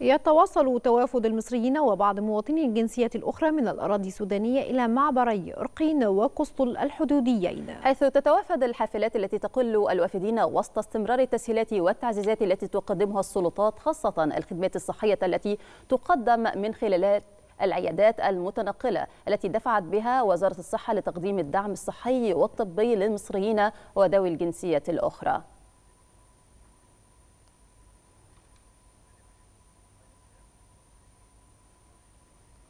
يتواصل توافد المصريين وبعض مواطني الجنسية الأخرى من الأراضي السودانية إلى معبري إرقين وقسطل الحدوديين حيث تتوافد الحافلات التي تقل الوافدين وسط استمرار التسهيلات والتعزيزات التي تقدمها السلطات خاصة الخدمات الصحية التي تقدم من خلال العيادات المتنقلة التي دفعت بها وزارة الصحة لتقديم الدعم الصحي والطبي للمصريين وذوي الجنسية الأخرى